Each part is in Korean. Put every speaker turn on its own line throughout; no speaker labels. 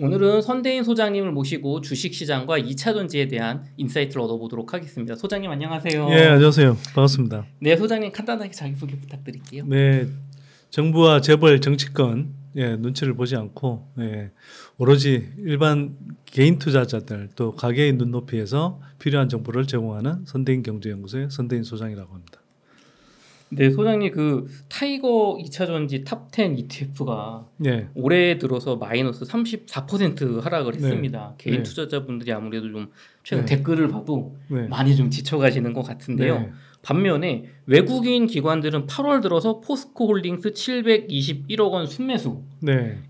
오늘은 선대인 소장님을 모시고 주식시장과 2차 전지에 대한 인사이트를 얻어보도록 하겠습니다. 소장님 안녕하세요. 예, 안녕하세요. 반갑습니다. 네, 소장님 간단하게 자기소개 부탁드릴게요.
네, 정부와 재벌 정치권 예, 눈치를 보지 않고 예, 오로지 일반 개인 투자자들 또 가게의 눈높이에서 필요한 정보를 제공하는 선대인 경제연구소의 선대인 소장이라고 합니다. 네, 소장님 그
타이거 2차전지 탑 10 ETF가 네. 올해 들어서 마이너스 34% 하락을 네. 했습니다. 네. 개인 투자자분들이 아무래도 좀 최근 네. 댓글을 봐도 네. 많이 좀 지쳐가시는 것 같은데요. 반면에 외국인 기관들은 8월 들어서 포스코 홀딩스 721억 원 순매수,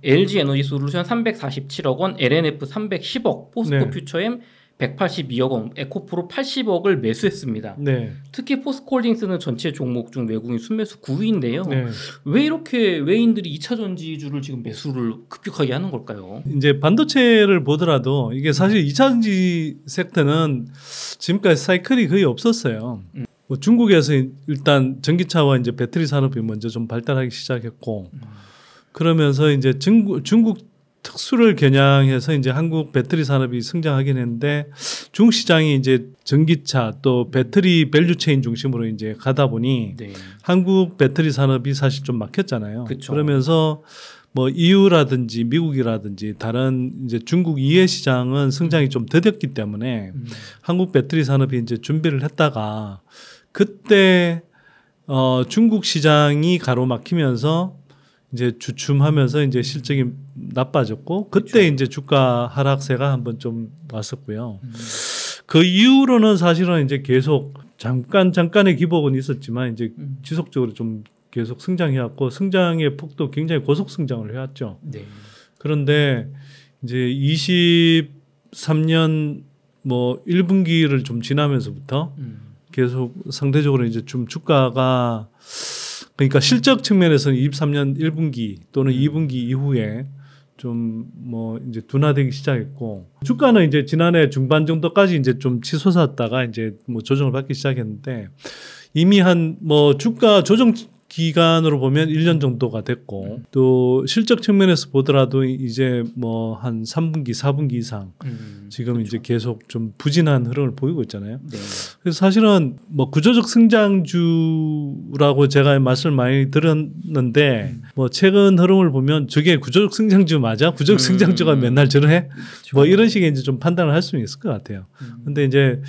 LG 에너지 솔루션 347억 원, LNF 310억, 포스코 퓨처엠 182억 원, 에코프로 80억을 매수했습니다. 네. 특히 포스코홀딩스는 전체 종목 중 외국인 순매수 9위인데요. 네. 왜 이렇게 외인들이 2차 전지주를 지금 매수를 급격하게 하는 걸까요?
이제 반도체를 보더라도 이게 사실 2차 전지 섹터는 지금까지 사이클이 거의 없었어요. 음. 뭐 중국에서 일단 전기차와 이제 배터리 산업이 먼저 좀 발달하기 시작했고 음. 그러면서 이제 중국, 중국 특수를 겨냥해서 이제 한국 배터리 산업이 성장하긴 했는데 중 시장이 이제 전기차 또 배터리 밸류 체인 중심으로 이제 가다 보니 네. 한국 배터리 산업이 사실 좀 막혔잖아요. 그쵸. 그러면서 뭐 EU라든지 미국이라든지 다른 이제 중국 이외 시장은 성장이 좀 더뎠기 때문에 음. 한국 배터리 산업이 이제 준비를 했다가 그때 어 중국 시장이 가로막히면서 이제 주춤하면서 이제 실적이 나빠졌고 그때 그렇죠. 이제 주가 하락세가 한번 좀 왔었고요. 음. 그 이후로는 사실은 이제 계속 잠깐 잠깐의 기복은 있었지만 이제 음. 지속적으로 좀 계속 성장해왔고 성장의 폭도 굉장히 고속 성장을 해왔죠. 네. 그런데 이제 23년 뭐 1분기를 좀 지나면서부터 음. 계속 상대적으로 이제 좀 주가가 그러니까 실적 측면에서는 23년 1분기 또는 2분기 이후에 좀 뭐 이제 둔화되기 시작했고 주가는 이제 지난해 중반 정도까지 이제 좀 치솟았다가 이제 뭐 조정을 받기 시작했는데 이미 한 뭐 주가 조정 기간으로 보면 1년 정도가 됐고 음. 또 실적 측면에서 보더라도 이제 뭐 한 3분기, 4분기 이상 음, 지금 그렇죠. 이제 계속 좀 부진한 흐름을 보이고 있잖아요. 네. 그래서 사실은 뭐 구조적 성장주라고 제가 말씀을 많이 들었는데 음. 뭐 최근 흐름을 보면 저게 구조적 성장주 맞아? 구조적 성장주가 음. 맨날 저래? 뭐 그렇죠. 뭐 이런 식의 이제 좀 판단을 할 수는 있을 것 같아요. 음. 근데 이제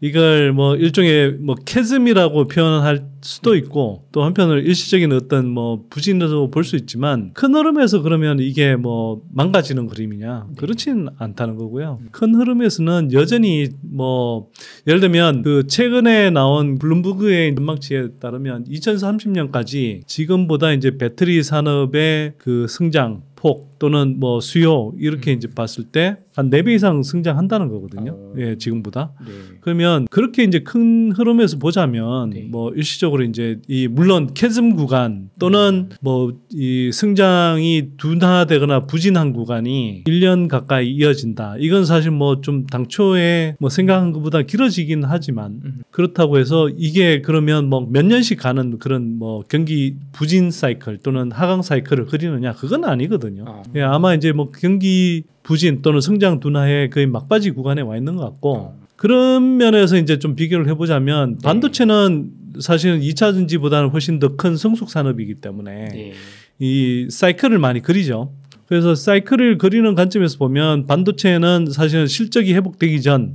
이걸 뭐 일종의 뭐 캐즘이라고 표현할 수도 있고 또 한편으로 일시적인 어떤 뭐 부진으로 볼 수 있지만 큰 흐름에서 그러면 이게 뭐 망가지는 그림이냐 네. 그렇진 않다는 거고요. 큰 흐름에서는 여전히 뭐 예를 들면 그 최근에 나온 블룸버그의 전망치에 따르면 2030년까지 지금보다 이제 배터리 산업의 그 성장 폭 또는 뭐 수요 이렇게 음. 이제 봤을 때 한 네 배 이상 성장한다는 거거든요. 어. 예, 지금보다. 네. 그러면 그렇게 이제 큰 흐름에서 보자면 네. 뭐 일시적으로 이제 이 물론 캐즘 구간 또는 음. 네. 뭐이 성장이 둔화되거나 부진한 구간이 1년 가까이 이어진다. 이건 사실 뭐 좀 당초에 뭐 생각한 것보다 길어지긴 하지만 음. 그렇다고 해서 이게 그러면 뭐 몇 년씩 가는 그런 뭐 경기 부진 사이클 또는 하강 사이클을 그리느냐 그건 아니거든요. 있거든요. 아. 예, 아마 이제 뭐 경기 부진 또는 성장 둔화의 거의 막바지 구간에 와 있는 것 같고 아. 그런 면에서 이제 좀 비교를 해보자면 네. 반도체는 사실은 2차 전지보다는 훨씬 더 큰 성숙 산업이기 때문에 네. 이 사이클을 많이 그리죠. 그래서 사이클을 그리는 관점에서 보면 반도체는 사실은 실적이 회복되기 전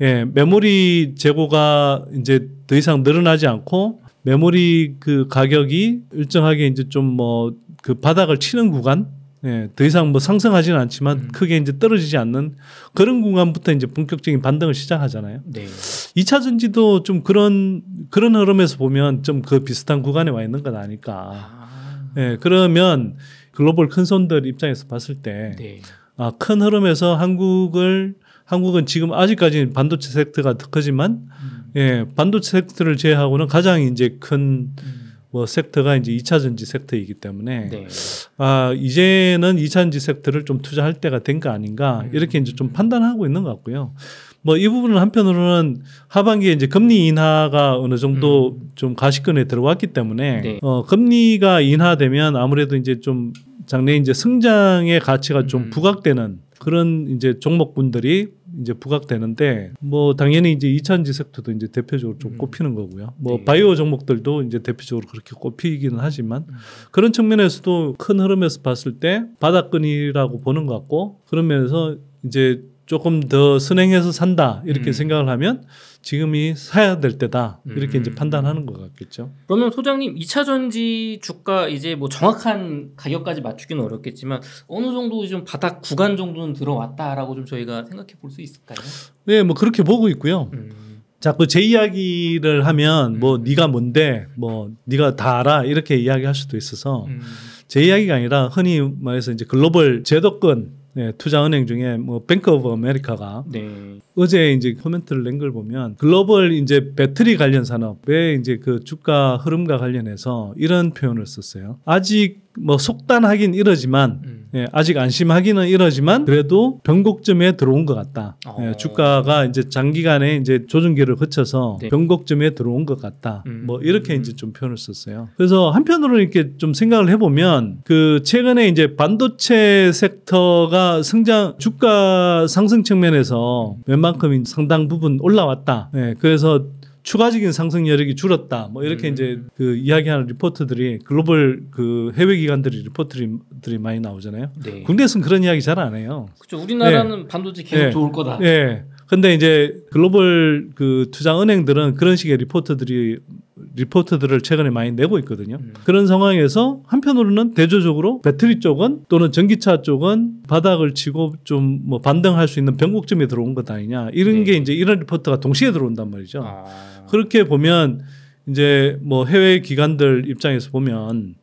예, 메모리 재고가 이제 더 이상 늘어나지 않고 메모리 그 가격이 일정하게 이제 좀 뭐 그 바닥을 치는 구간 예, 더 이상 뭐 상승하지는 않지만 음. 크게 이제 떨어지지 않는 그런 공간부터 이제 본격적인 반등을 시작하잖아요. 네. 2차 전지도 좀 그런 그런 흐름에서 보면 좀 그 비슷한 구간에 와 있는 건 아닐까. 아. 예, 그러면 글로벌 큰 손들 입장에서 봤을 때 네. 아, 큰 흐름에서 한국을 한국은 지금 아직까지 반도체 섹터가 크지만 음. 예, 반도체 섹터를 제외하고는 가장 이제 큰 음. 뭐 섹터가 이제 2차 전지 섹터이기 때문에 네. 아 이제는 2차 전지 섹터를 좀 투자할 때가 된 거 아닌가 음. 이렇게 이제 좀 판단하고 있는 것 같고요. 뭐 이 부분은 한편으로는 하반기에 이제 금리 인하가 어느 정도 음. 좀 가시권에 들어왔기 때문에 네. 어 금리가 인하되면 아무래도 이제 좀 장래 이제 성장의 가치가 좀 음. 부각되는 그런 이제 종목분들이 이제 부각되는데 뭐 당연히 이제 이차전지 섹터도 이제 대표적으로 좀 음. 꼽히는 거고요. 뭐 네. 바이오 종목들도 이제 대표적으로 그렇게 꼽히기는 하지만 음. 그런 측면에서도 큰 흐름에서 봤을 때 바닥근이라고 보는 것 같고 그런 면에서 이제 조금 더 선행해서 산다 이렇게 음. 생각을 하면 지금이 사야 될 때다 이렇게 음. 이제 판단하는 것 같겠죠.
그러면 소장님 2차 전지 주가 이제 뭐 정확한 가격까지 맞추기는 어렵겠지만 어느 정도 좀 바닥 구간 정도는 들어왔다라고 좀 저희가 생각해 볼 수 있을까요?
네, 뭐 그렇게 보고 있고요. 음. 자꾸 제 이야기를 하면 뭐 음. 네가 뭔데 뭐 네가 다 알아 이렇게 이야기할 수도 있어서 음. 제 이야기가 아니라 흔히 말해서 이제 글로벌 제도권 네, 투자은행 중에 뭐 뱅크 오브 아메리카가 네. 어제 이제 코멘트를 낸 걸 보면 글로벌 이제 배터리 관련 산업에 이제 그 주가 흐름과 관련해서 이런 표현을 썼어요. 아직 뭐 속단하긴 이러지만 음. 예, 아직 안심하기는 이러지만 그래도 변곡점에 들어온 것 같다. 어. 예, 주가가 이제 장기간에 이제 조정기를 거쳐서 네. 변곡점에 들어온 것 같다. 음. 뭐 이렇게 음. 이제 좀 표현을 썼어요. 그래서 한편으로 이렇게 좀 생각을 해보면 그 최근에 이제 반도체 섹터가 성장 주가 상승 측면에서 웬만큼 상당 부분 올라왔다. 예, 그래서 추가적인 상승 여력이 줄었다. 뭐 이렇게 음. 이제 그 이야기하는 리포트들이 글로벌 그 해외 기관들이 리포트들이 많이 나오잖아요. 네. 국내에서는 그런 이야기 잘 안 해요. 그렇죠. 우리나라는 네. 반도체 계속 네. 좋을 거다. 네. 근데 이제 글로벌 그 투자 은행들은 그런 식의 리포트들이 리포트들을 최근에 많이 내고 있거든요. 음. 그런 상황에서 한편으로는 대조적으로 배터리 쪽은 또는 전기차 쪽은 바닥을 치고 좀 뭐 반등할 수 있는 변곡점에 들어온 것 아니냐 이런 네. 게 이제 이런 리포트가 동시에 들어온단 말이죠. 아. 그렇게 보면 이제 뭐 해외 기관들 입장에서 보면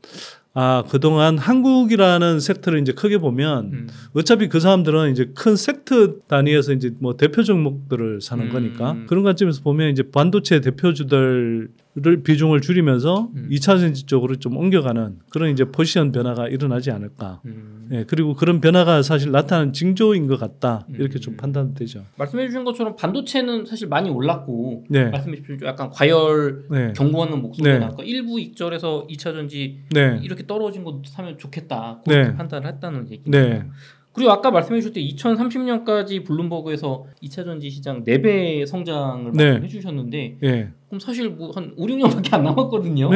아 그동안 한국이라는 섹터를 이제 크게 보면 음. 어차피 그 사람들은 이제 큰 섹터 단위에서 이제 뭐 대표 종목들을 사는 음. 거니까 그런 관점에서 보면 이제 반도체 대표주들 을 비중을 줄이면서 음. 이차 전지 쪽으로 좀 옮겨가는 그런 이제 포지션 변화가 일어나지 않을까. 음. 예, 그리고 그런 변화가 사실 나타나는 징조인 것 같다. 이렇게 좀 음. 판단되죠.
말씀해 주신 것처럼 반도체는 사실 많이 올랐고 네. 말씀해 주신 약간 과열
네. 경고하는 목소리가 네. 나고
일부 익절에서 이차 전지 네. 이렇게 떨어진 거 사면 좋겠다. 그렇게 네. 판단을 했다는 얘기입니다. 네. 그리고 아까 말씀해 주실 때 2030년까지 블룸버그에서 2차 전지 시장 4배 성장을 네. 말씀해 주셨는데 예. 그럼 사실 뭐한 5, 6년밖에 안 남았거든요. 오.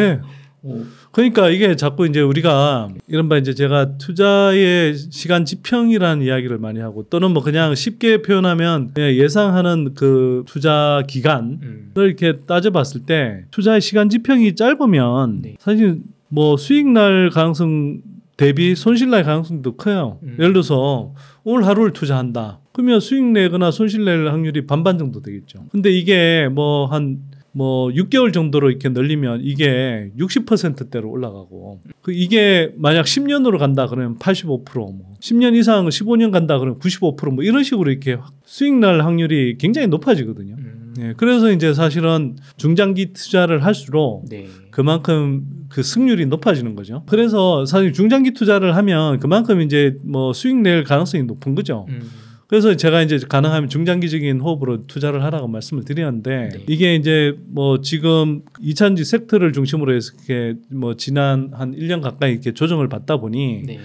어. 그러니까 이게 자꾸 이제 우리가 이른바 이제 제가 투자의 시간 지평이라는 이야기를 많이 하고 또는 뭐 그냥 쉽게 표현하면 예, 예상하는 그 투자 기간을 음. 이렇게 따져봤을 때 투자의 시간 지평이 짧으면 네. 사실 뭐 수익 날 가능성 대비 손실 날 가능성도 커요. 음. 예를 들어서 오늘 하루를 투자한다. 그러면 수익 내거나 손실 낼 확률이 반반 정도 되겠죠. 근데 이게 뭐 한뭐 뭐 6개월 정도로 이렇게 늘리면 이게 60%대로 올라가고 그 이게 만약 10년으로 간다 그러면 85%뭐 10년 이상 15년 간다 그러면 95%뭐 이런 식으로 이렇게 수익 날 확률이 굉장히 높아지거든요. 음. 네, 그래서 이제 사실은 중장기 투자를 할수록 네. 그만큼 그 승률이 높아지는 거죠. 그래서 사실 중장기 투자를 하면 그만큼 이제 뭐 수익 낼 가능성이 높은 거죠. 음. 그래서 제가 이제 가능하면 중장기적인 호흡으로 투자를 하라고 말씀을 드렸는데 네. 이게 이제 뭐 지금 이차전지 섹터를 중심으로 해서 이렇게 뭐 지난 한 일 년 가까이 이렇게 조정을 받다 보니 네.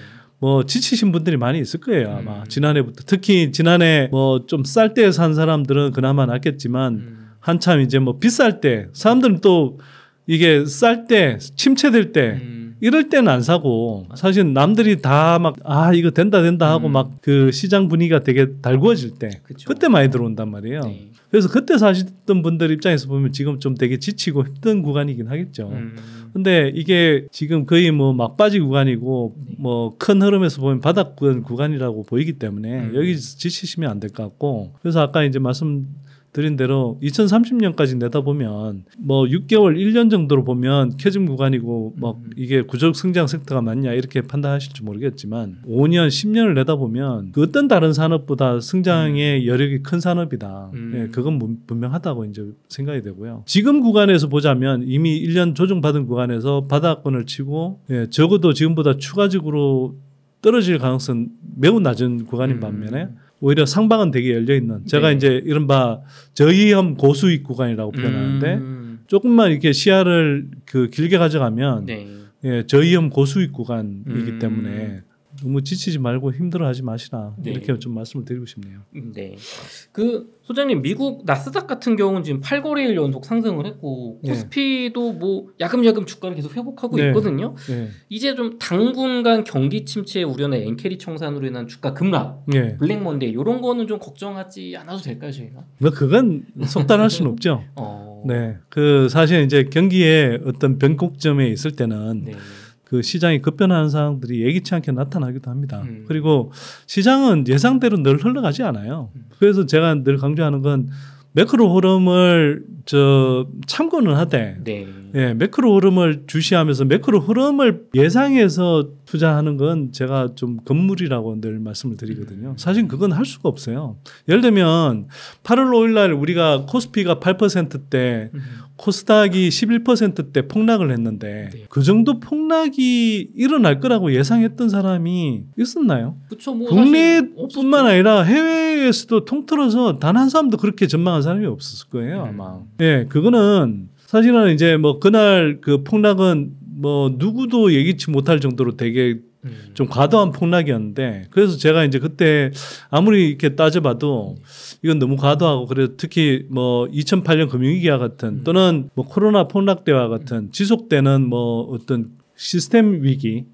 뭐 지치신 분들이 많이 있을 거예요 아마 음. 지난해부터 특히 지난해 뭐 좀 쌀 때 산 사람들은 그나마 낫겠지만 음. 한참 이제 뭐 비쌀 때 사람들은 또 이게 쌀 때 침체될 때 음. 이럴 때는 안 사고 사실 남들이 다 막 아 이거 된다 된다 하고 음. 막그 시장 분위기가 되게 달구어질 때 그쵸. 그때 많이 들어온단 말이에요. 네. 그래서 그때 사셨던 분들 입장에서 보면 지금 좀 되게 지치고 힘든 구간이긴 하겠죠. 음. 근데 이게 지금 거의 뭐 막바지 구간이고 네. 뭐큰 흐름에서 보면 바닥권 구간이라고 보이기 때문에 음. 여기 지치시면 안 될 것 같고 그래서 아까 이제 말씀 드린 대로 2030년까지 내다보면 뭐 6개월, 1년 정도로 보면 캐진 구간이고 뭐 이게 구조적 성장 섹터가 맞냐 이렇게 판단하실지 모르겠지만 5년, 10년을 내다보면 그 어떤 다른 산업보다 성장의 음. 여력이 큰 산업이다. 음. 예, 그건 분명하다고 이제 생각이 되고요. 지금 구간에서 보자면 이미 1년 조정받은 구간에서 바닥권을 치고 예, 적어도 지금보다 추가적으로 떨어질 가능성 매우 낮은 구간인 음. 반면에 음. 오히려 상방은 되게 열려 있는 제가 네. 이제 이른바 저위험 고수익 구간이라고 표현하는데 음. 조금만 이렇게 시야를 그 길게 가져가면 네. 예, 저위험 고수익 구간이기 음. 때문에 너무 지치지 말고 힘들어하지 마시라 네. 이렇게 좀 말씀을 드리고 싶네요.
음, 네, 그 소장님 미국 나스닥 같은 경우는 지금 8거래일 연속 상승을 했고 네. 코스피도 네. 뭐 야금야금 주가를 계속 회복하고 네. 있거든요. 네. 이제 좀 당분간 경기 침체 우려나 엔캐리 청산으로 인한 주가 급락, 네. 블랙 먼데이 이런 거는 좀 걱정하지 않아도 될까요 저희가?
뭐 그건 속단할 수는 없죠. 어... 네, 그 사실 이제 경기의 어떤 변곡점에 있을 때는. 그 시장이 급변하는 상황들이 예기치 않게 나타나기도 합니다. 음. 그리고 시장은 예상대로 늘 흘러가지 않아요. 음. 그래서 제가 늘 강조하는 건 매크로 흐름을 저 참고는 하되 네. 예, 매크로 흐름을 주시하면서 매크로 흐름을 예상해서 투자하는 건 제가 좀 건물이라고 늘 말씀을 드리거든요. 음. 사실 그건 할 수가 없어요. 예를 들면 8월 5일 날 우리가 코스피가 8%대 음. 코스닥이 11%대 폭락을 했는데 네. 그 정도 폭락이 일어날 거라고 예상했던 사람이 있었나요? 그쵸, 뭐 국내뿐만 아니라 해외에서도 통틀어서 단 한 사람도 그렇게 전망한 사람이 없었을 거예요 음. 아마. 예, 네, 그거는 사실은 이제 뭐 그날 그 폭락은 뭐 누구도 예기치 못할 정도로 되게 음. 좀 과도한 폭락이었는데 그래서 제가 이제 그때 아무리 이렇게 따져봐도 이건 너무 과도하고 그래서 특히 뭐 2008년 금융위기와 같은 음. 또는 뭐 코로나 폭락 때와 같은 지속되는 뭐 어떤 시스템 위기로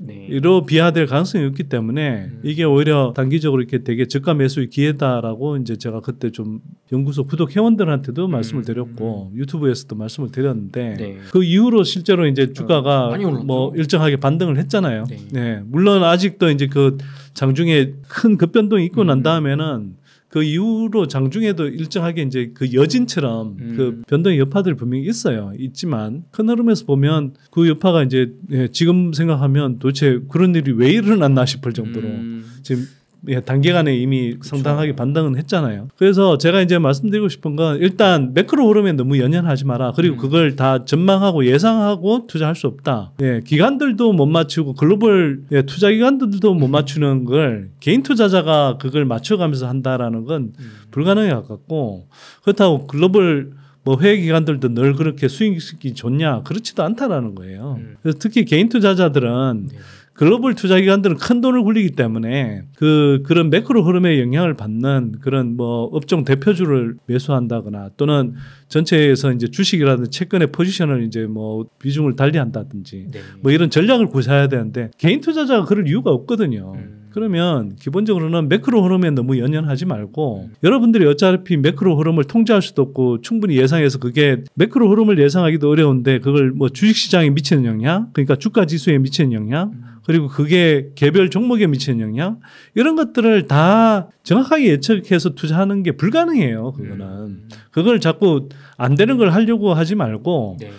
네. 비하될 가능성이 있기 때문에 음. 이게 오히려 단기적으로 이렇게 되게 저가 매수의 기회다라고 이제 제가 그때 좀 연구소 구독 회원들한테도 음. 말씀을 드렸고 음. 유튜브에서도 말씀을 드렸는데 네. 그 이후로 실제로 이제 어, 주가가 어, 뭐 일정하게 반등을 했잖아요. 네. 네. 물론 아직도 이제 그 장중에 큰 급변동이 있고 난 음. 다음에는 그 이후로 장중에도 일정하게 이제 그 여진처럼 음. 그 변동의 여파들이 분명히 있어요. 있지만 큰 흐름에서 보면 그 여파가 이제 예, 지금 생각하면 도대체 그런 일이 왜 일어났나 싶을 정도로 음. 지금 예, 단기간에 이미 그쵸. 상당하게 반등은 했잖아요. 그래서 제가 이제 말씀드리고 싶은 건 일단 매크로 흐름에 너무 연연하지 마라. 그리고 음. 그걸 다 전망하고 예상하고 투자할 수 없다. 예, 기관들도 못 맞추고 글로벌 예, 투자 기관들도 못 음. 맞추는 걸 개인 투자자가 그걸 맞춰가면서 한다라는 건 음. 불가능에 가깝고 그렇다고 글로벌 뭐 회계 기관들도 늘 그렇게 수익이 좋냐 그렇지도 않다라는 거예요. 음. 그래서 특히 개인 투자자들은 네. 글로벌 투자 기관들은 큰 돈을 굴리기 때문에 그 그런 매크로 흐름에 영향을 받는 그런 뭐 업종 대표주를 매수한다거나 또는 전체에서 이제 주식이라든지 채권의 포지션을 이제 뭐 비중을 달리한다든지 네. 뭐 이런 전략을 구사해야 되는데 개인 투자자가 그럴 이유가 없거든요. 음. 그러면 기본적으로는 매크로 흐름에 너무 연연하지 말고 음. 여러분들이 어차피 매크로 흐름을 통제할 수도 없고 충분히 예상해서 그게 매크로 흐름을 예상하기도 어려운데 그걸 뭐 주식시장에 미치는 영향 그러니까 주가 지수에 미치는 영향 음. 그리고 그게 개별 종목에 미치는 영향 이런 것들을 다 정확하게 예측해서 투자하는 게 불가능해요. 그거는 음. 그걸 자꾸 안 되는 걸 하려고 하지 말고 네.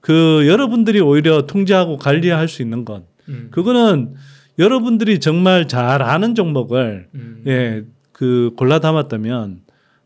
그 여러분들이 오히려 통제하고 관리할 수 있는 건 음. 그거는 여러분들이 정말 잘 아는 종목을 음. 예그 골라 담았다면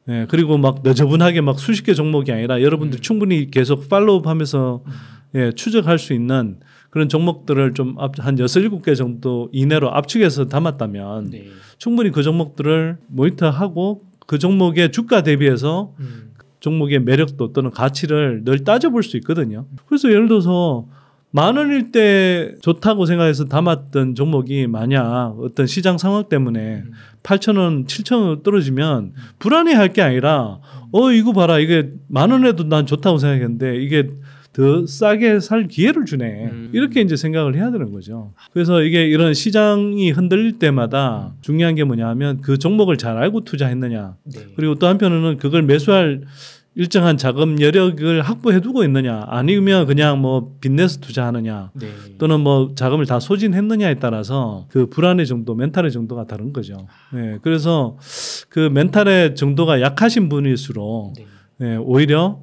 예 그리고 막 너저분하게 막 수십 개 종목이 아니라 여러분들 음. 충분히 계속 팔로우하면서 음. 예, 추적할 수 있는 그런 종목들을 좀한 여섯 일곱 개 정도 이내로 압축해서 담았다면 네. 충분히 그 종목들을 모니터하고 그 종목의 주가 대비해서 음. 종목의 매력도 또는 가치를 늘 따져볼 수 있거든요. 그래서 예를 들어서 만 원일 때 좋다고 생각해서 담았던 종목이 만약 어떤 시장 상황 때문에 음. 8천 원, 7천 원 떨어지면 음. 불안해할 게 아니라 음. 어 이거 봐라 이게 만 원에도 난 좋다고 생각했는데 이게 더 싸게 살 기회를 주네. 음. 이렇게 이제 생각을 해야 되는 거죠. 그래서 이게 이런 시장이 흔들릴 때마다 음. 중요한 게 뭐냐면 하그 종목을 잘 알고 투자했느냐. 네. 그리고 또 한편으로는 그걸 매수할 일정한 자금 여력을 확보해 두고 있느냐 아니면 그냥 뭐 빚내서 투자하느냐 네. 또는 뭐 자금을 다 소진했느냐에 따라서 그 불안의 정도 멘탈의 정도가 다른 거죠 아. 네, 그래서 그 멘탈의 정도가 약하신 분일수록 네. 네, 오히려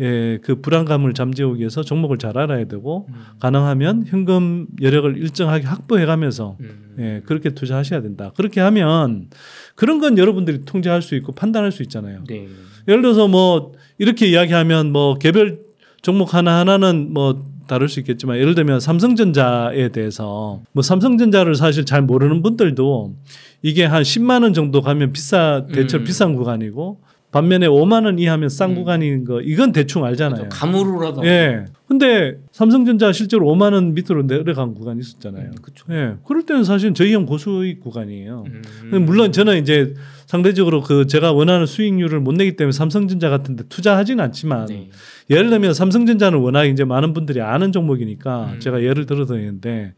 예, 그 불안감을 잠재우기 위해서 종목을 잘 알아야 되고 음. 가능하면 현금 여력을 일정하게 확보해 가면서 음. 예, 그렇게 투자하셔야 된다. 그렇게 하면 그런 건 여러분들이 통제할 수 있고 판단할 수 있잖아요. 네. 예를 들어서 뭐 이렇게 이야기하면 뭐 개별 종목 하나하나는 뭐 다룰 수 있겠지만 예를 들면 삼성전자에 대해서 뭐 삼성전자를 사실 잘 모르는 분들도 이게 한 10만 원 정도 가면 비싸 대체로 음. 비싼 구간이고 반면에 5만 원 이하면 쌍구간인 음. 거 이건 대충 알잖아요. 그렇죠. 감으로라도. 예. 근데 삼성전자 실제로 5만 원 밑으로 내려간 구간이 있었잖아요. 음, 그렇죠. 예. 그럴 때는 사실 저희형 고수익 구간이에요. 음. 물론 저는 이제 상대적으로 그 제가 원하는 수익률을 못 내기 때문에 삼성전자 같은 데 투자하진 않지만 네. 예를 들면 삼성전자는 워낙 이제 많은 분들이 아는 종목이니까 음. 제가 예를 들어서 있는데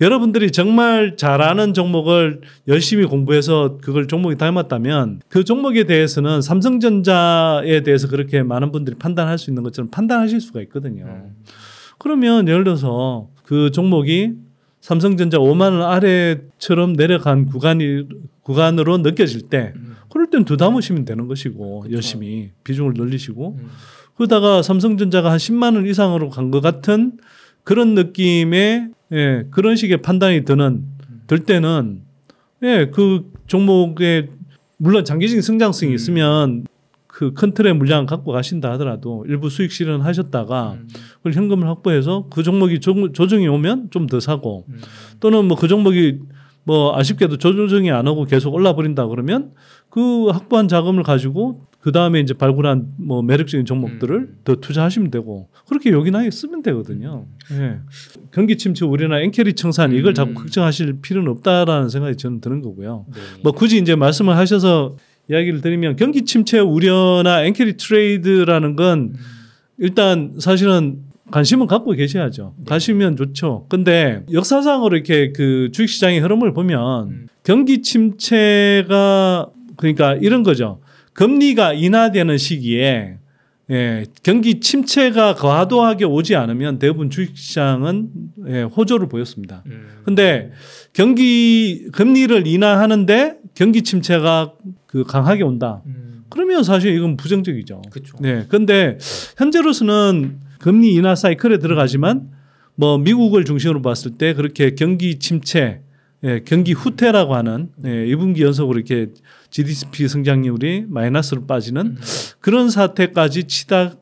여러분들이 정말 잘 아는 종목을 열심히 공부해서 그걸 종목이 닮았다면 그 종목에 대해서는 삼성전자에 대해서 그렇게 많은 분들이 판단할 수 있는 것처럼 판단하실 수가 있거든요. 음. 그러면 예를 들어서 그 종목이 삼성전자 5만 원 아래처럼 내려간 구간이 구간으로 느껴질 때 음. 그럴 땐 두담으시면 네. 되는 것이고 그쵸. 열심히 비중을 늘리시고 음. 그러다가 삼성전자가 한 10만 원 이상으로 간 것 같은 그런 느낌의 예, 그런 식의 판단이 드는 음. 들 때는 예, 그 종목에 물론 장기적인 성장성이 음. 있으면 그 컨트롤 물량 갖고 가신다 하더라도 일부 수익 실현 하셨다가 음. 그걸 현금을 확보해서 그 종목이 조, 조정이 오면 좀 더 사고 음. 또는 뭐 그 종목이 뭐 아쉽게도 조정이 안 오고 계속 올라 버린다 그러면 그 확보한 자금을 가지고 그 다음에 이제 발굴한 뭐 매력적인 종목들을 음. 더 투자하시면 되고 그렇게 요긴하게 쓰면 되거든요. 음. 예. 경기 침체 우려나 엔캐리 청산 이걸 음. 자꾸 걱정하실 필요는 없다라는 생각이 저는 드는 거고요. 네. 뭐 굳이 이제 말씀을 하셔서 이야기를 드리면 경기 침체 우려나 앵캐리 트레이드라는 건 일단 사실은 관심은 갖고 계셔야죠. 네. 가시면 좋죠. 근데 역사상으로 이렇게 그 주식 시장의 흐름을 보면 음. 경기 침체가 그러니까 이런 거죠. 금리가 인하되는 시기에 예, 경기 침체가 과도하게 오지 않으면 대부분 주식시장은 예, 호조를 보였습니다. 음. 근데 경기 금리를 인하하는데 경기 침체가 그 강하게 온다. 음. 그러면 사실 이건 부정적이죠. 그쵸. 네. 근데 현재로서는 금리 인하 사이클에 들어가지만 뭐 미국을 중심으로 봤을 때 그렇게 경기 침체, 예, 경기 후퇴라고 하는 예, 2분기 연속으로 이렇게 GDP 성장률이 마이너스로 빠지는 음. 그런 사태까지 치다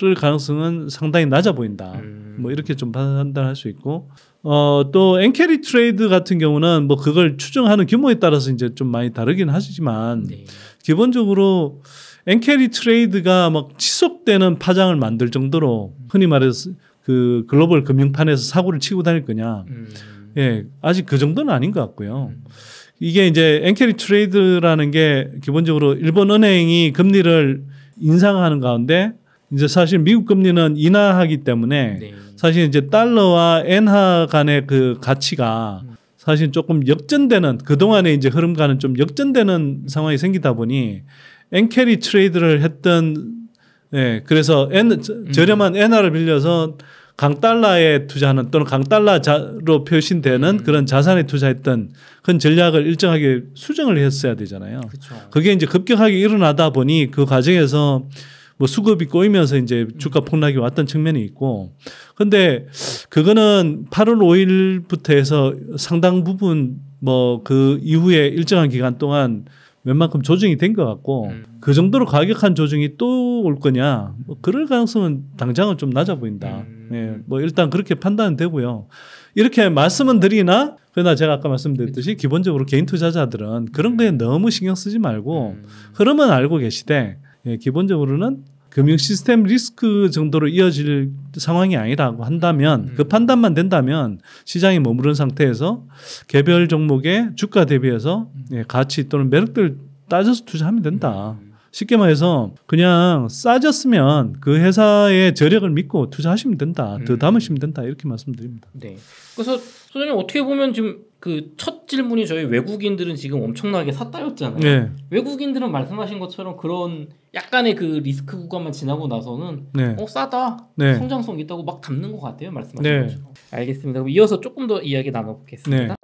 를 가능성은 상당히 낮아 보인다. 음. 뭐 이렇게 좀 판단할 수 있고 어또 엔캐리 트레이드 같은 경우는 뭐 그걸 추정하는 규모에 따라서 이제 좀 많이 다르긴 하지만 네. 기본적으로 엔캐리 트레이드가 막 지속되는 파장을 만들 정도로 음. 흔히 말해서 그 글로벌 금융판에서 사고를 치고 다닐 거냐. 음. 예, 아직 그 정도는 아닌 것 같고요. 음. 이게 이제 엔캐리 트레이드라는 게 기본적으로 일본 은행이 금리를 인상하는 가운데 이제 사실 미국 금리는 인하하기 때문에 네. 사실 이제 달러와 엔화 간의 그 가치가 음. 사실 조금 역전되는 그동안의 이제 흐름과는 좀 역전되는 상황이 생기다 보니 엔캐리 트레이드를 했던 예, 그래서 엔, 음. 저렴한 엔화를 빌려서 강달러에 투자하는 또는 강달러로 표시되는 음. 그런 자산에 투자했던 큰 전략을 일정하게 수정을 했어야 되잖아요. 그쵸. 그게 이제 급격하게 일어나다 보니 그 과정에서 뭐 수급이 꼬이면서 이제 주가 폭락이 왔던 측면이 있고 근데 그거는 8월 5일부터 해서 상당 부분 뭐 그 이후에 일정한 기간 동안 웬만큼 조정이 된 것 같고 음. 그 정도로 과격한 조정이 또 올 거냐 뭐 그럴 가능성은 당장은 좀 낮아 보인다. 음. 예, 뭐 일단 그렇게 판단은 되고요. 이렇게 말씀은 드리나 그러나 제가 아까 말씀드렸듯이 그렇죠. 기본적으로 개인 투자자들은 그런 거에 음. 너무 신경 쓰지 말고 음. 흐름은 알고 계시되 예, 기본적으로는 금융 시스템 리스크 정도로 이어질 상황이 아니라고 한다면 음. 그 판단만 된다면 시장이 머무른 상태에서 개별 종목의 주가 대비해서 예, 가치 또는 매력들 따져서 투자하면 된다. 음. 쉽게 말해서 그냥 싸졌으면 그 회사의 저력을 믿고 투자하시면 된다. 더 음. 담으시면 된다. 이렇게 말씀드립니다.
네. 그래서 소장님 어떻게 보면 지금 그첫 질문이 저희 외국인들은 지금 엄청나게 샀다였잖아요. 네. 외국인들은 말씀하신 것처럼 그런 약간의 그 리스크 구간만 지나고 나서는 네. 어 싸다
네. 성장성
있다고 막 담는 것 같아요 말씀하신 네. 것처럼. 알겠습니다. 그럼 이어서 조금 더 이야기 나눠보겠습니다.
네.